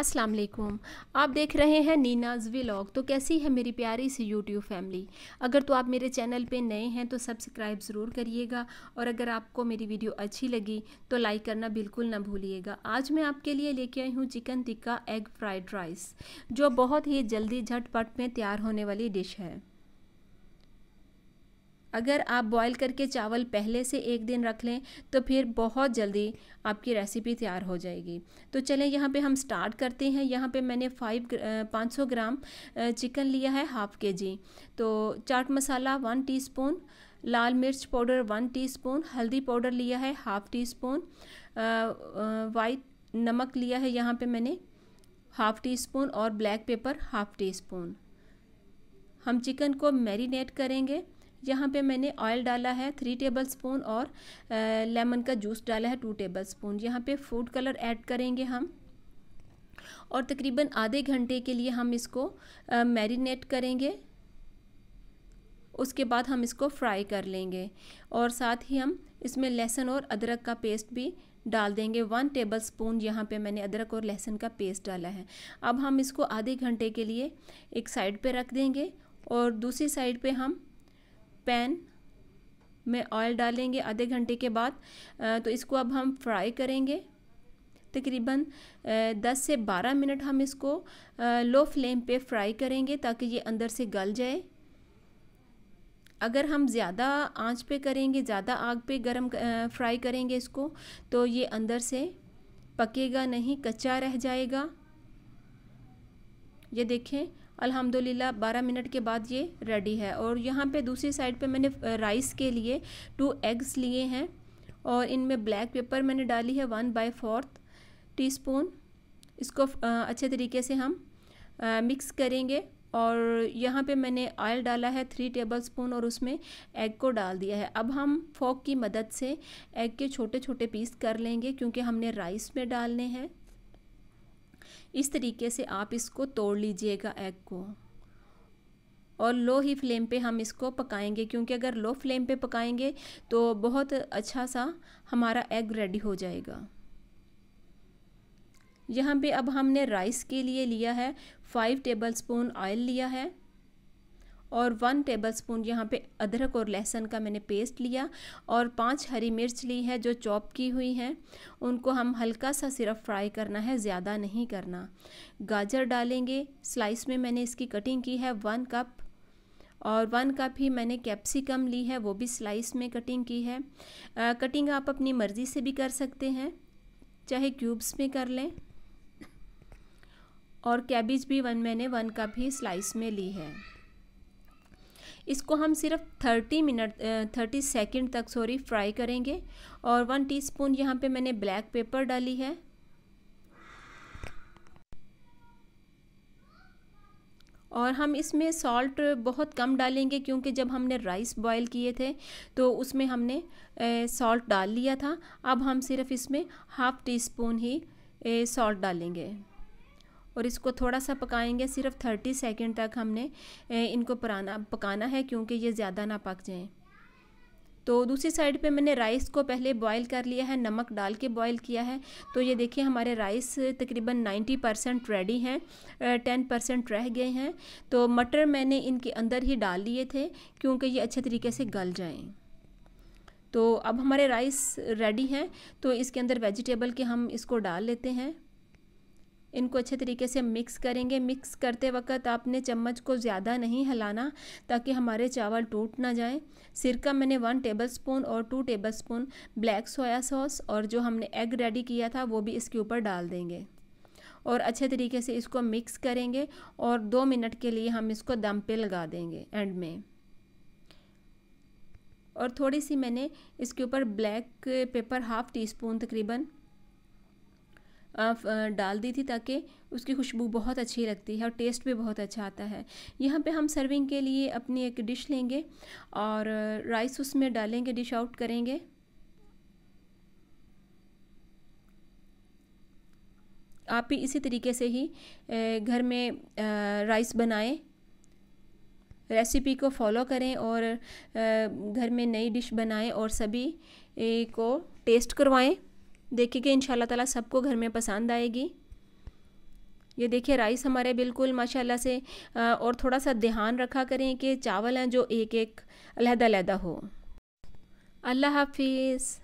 अस्सलाम वालेकुम आप देख रहे हैं नीनाज व्लॉग तो कैसी है मेरी प्यारी सी यूट्यूब फैमिली अगर तो आप मेरे चैनल पे नए हैं तो सब्सक्राइब ज़रूर करिएगा और अगर आपको मेरी वीडियो अच्छी लगी तो लाइक करना बिल्कुल ना भूलिएगा आज मैं आपके लिए लेके आई हूँ chicken tikka egg fried rice जो बहुत ही जल्दी झटपट में तैयार होने वाली डिश है अगर आप बॉईल करके चावल पहले से एक दिन रख लें तो फिर बहुत जल्दी आपकी रेसिपी तैयार हो जाएगी तो चलें यहाँ पे हम स्टार्ट करते हैं यहाँ पे मैंने फाइव पाँच सौ ग्राम चिकन लिया है हाफ़ के जी तो चाट मसाला वन टीस्पून लाल मिर्च पाउडर वन टीस्पून हल्दी पाउडर लिया है हाफ़ टी स्पून वाइट नमक लिया है यहाँ पे मैंने हाफ़ टी स्पून और black pepper half teaspoon हम चिकन को मैरिनेट करेंगे यहाँ पे मैंने ऑयल डाला है थ्री टेबल स्पून और लेमन का जूस डाला है टू टेबल स्पून यहाँ पर फूड कलर ऐड करेंगे हम और तकरीबन आधे घंटे के लिए हम इसको मैरिनेट करेंगे उसके बाद हम इसको फ्राई कर लेंगे और साथ ही हम इसमें लहसुन और अदरक का पेस्ट भी डाल देंगे वन टेबल स्पून यहाँ पर मैंने अदरक और लहसुन का पेस्ट डाला है अब हम इसको आधे घंटे के लिए एक साइड पे रख देंगे और दूसरी साइड पे हम पैन में ऑयल डालेंगे आधे घंटे के बाद तो इसको अब हम फ्राई करेंगे तकरीबन 10 से 12 मिनट हम इसको लो फ्लेम पे फ्राई करेंगे ताकि ये अंदर से गल जाए अगर हम ज़्यादा आंच पे करेंगे ज़्यादा आग पे गरम फ्राई करेंगे इसको तो ये अंदर से पकेगा नहीं कच्चा रह जाएगा ये देखें अल्हम्दुलिल्लाह 12 मिनट के बाद ये रेडी है और यहाँ पे दूसरी साइड पे मैंने राइस के लिए टू एग्स लिए हैं और इनमें ब्लैक पेपर मैंने डाली है वन बाई फोर्थ टी इसको अच्छे तरीके से हम मिक्स करेंगे और यहाँ पे मैंने ऑयल डाला है थ्री टेबलस्पून और उसमें एग को डाल दिया है अब हम फोक की मदद से एग के छोटे छोटे पीस कर लेंगे क्योंकि हमने राइस में डालने हैं इस तरीके से आप इसको तोड़ लीजिएगा एग को और लो ही फ्लेम पे हम इसको पकाएंगे क्योंकि अगर लो फ्लेम पे पकाएंगे तो बहुत अच्छा सा हमारा एग रेडी हो जाएगा यहाँ पे अब हमने राइस के लिए लिया है फाइव टेबल स्पून ऑयल लिया है और वन टेबलस्पून यहाँ पे अदरक और लहसुन का मैंने पेस्ट लिया और पांच हरी मिर्च ली है जो चॉप की हुई हैं उनको हम हल्का सा सिर्फ फ्राई करना है ज़्यादा नहीं करना गाजर डालेंगे स्लाइस में मैंने इसकी कटिंग की है वन कप और वन कप ही मैंने कैप्सिकम ली है वो भी स्लाइस में कटिंग की है आ, कटिंग आप अपनी मर्ज़ी से भी कर सकते हैं चाहे क्यूब्स में कर लें और कैबिज भी वन मैंने वन कप ही स्लाइस में ली है इसको हम सिर्फ 30 मिनट 30 सेकंड तक सॉरी फ्राई करेंगे और वन टीस्पून यहाँ पे मैंने ब्लैक पेपर डाली है और हम इसमें सॉल्ट बहुत कम डालेंगे क्योंकि जब हमने राइस बॉईल किए थे तो उसमें हमने सॉल्ट डाल लिया था अब हम सिर्फ इसमें हाफ़ टी स्पून ही सॉल्ट डालेंगे और इसको थोड़ा सा पकाएंगे सिर्फ थर्टी सेकेंड तक हमने इनको पराना पकाना है क्योंकि ये ज़्यादा ना पक जाएँ तो दूसरी साइड पे मैंने राइस को पहले बॉईल कर लिया है नमक डाल के बॉईल किया है तो ये देखिए हमारे राइस तकरीबन 90 परसेंट रेडी हैं टेन परसेंट रह गए हैं तो मटर मैंने इनके अंदर ही डाल लिए थे क्योंकि ये अच्छे तरीके से गल जाएँ तो अब हमारे राइस रेडी हैं तो इसके अंदर वेजिटेबल के हम इसको डाल लेते हैं इनको अच्छे तरीके से मिक्स करेंगे मिक्स करते वक्त आपने चम्मच को ज़्यादा नहीं हिलाना ताकि हमारे चावल टूट ना जाए सिरका मैंने वन टेबल स्पून और two tablespoon black soya sauce और जो हमने एग रेडी किया था वो भी इसके ऊपर डाल देंगे और अच्छे तरीके से इसको मिक्स करेंगे और दो मिनट के लिए हम इसको दम पे लगा देंगे एंड में और थोड़ी सी मैंने इसके ऊपर black pepper half teaspoon तकरीबन डाल दी थी ताकि उसकी खुशबू बहुत अच्छी लगती है और टेस्ट भी बहुत अच्छा आता है यहाँ पे हम सर्विंग के लिए अपनी एक डिश लेंगे और राइस उसमें डालेंगे डिश आउट करेंगे आप भी इसी तरीके से ही घर में राइस बनाएं रेसिपी को फॉलो करें और घर में नई डिश बनाएं और सभी को टेस्ट करवाएं देखिएगा इन ताला सबको घर में पसंद आएगी ये देखिए राइस हमारे बिल्कुल माशाल्लाह से और थोड़ा सा ध्यान रखा करें कि चावल हैं जो एक एक अलहदा अलहदा हो अल्लाह हाफिज़